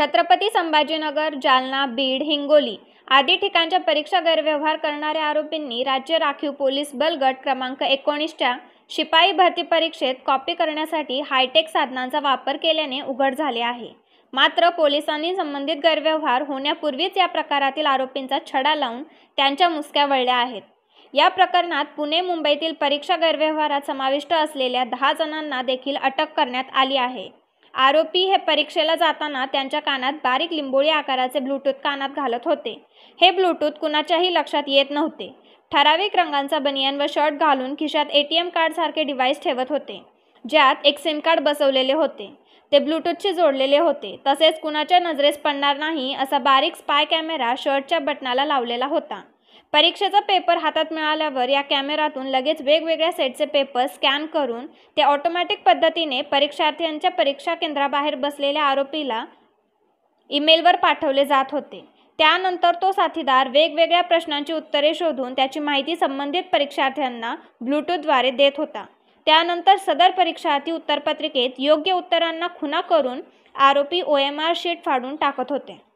छत्रपती संभाजीनगर जालना बीड हिंगोली आदी ठिकाणच्या परीक्षा गैरव्यवहार करणाऱ्या आरोपींनी राज्य राखीव पोलीस बल गट क्रमांक एकोणीसच्या शिपाई भरती परीक्षेत कॉपी करण्यासाठी हायटेक साधनांचा वापर केल्याने उघड झाले आहे मात्र पोलिसांनी संबंधित गैरव्यवहार होण्यापूर्वीच या प्रकारातील आरोपींचा छडा लावून त्यांच्या मुसक्या वळल्या आहेत या प्रकरणात पुणे मुंबईतील परीक्षा गैरव्यवहारात समाविष्ट असलेल्या दहा जणांना देखील अटक करण्यात आली आहे आरोपी हे परीक्षेला जाताना त्यांच्या कानात बारीक लिंबोळी आकाराचे ब्लूटूथ कानात घालत होते हे ब्लूटूथ कुणाच्याही लक्षात येत नव्हते ठराविक रंगांचा बनियान व शर्ट घालून खिशात ए टी एम कार्डसारखे डिव्हाइस ठेवत होते ज्यात एक सिम कार्ड बसवलेले होते ते ब्लूटूथशी जोडलेले होते तसेच कुणाच्या नजरेस पडणार नाही असा बारीक स्पाय कॅमेरा शर्टच्या बटनाला लावलेला होता परीक्षेचा पेपर हातात मिळाल्यावर या कॅमेरातून लगेच वेगवेगळ्या सेटचे पेपर स्कॅन करून ते ऑटोमॅटिक पद्धतीने परीक्षार्थ्यांच्या परीक्षा केंद्राबाहेर बसलेल्या आरोपीला ईमेलवर पाठवले जात होते त्यानंतर तो साथीदार वेगवेगळ्या प्रश्नांची उत्तरे शोधून त्याची माहिती संबंधित परीक्षार्थ्यांना ब्लूटूथद्वारे देत होता त्यानंतर सदर परीक्षार्थी उत्तरपत्रिकेत योग्य उत्तरांना खुना करून आरोपी ओ एम आर शीट फाडून टाकत होते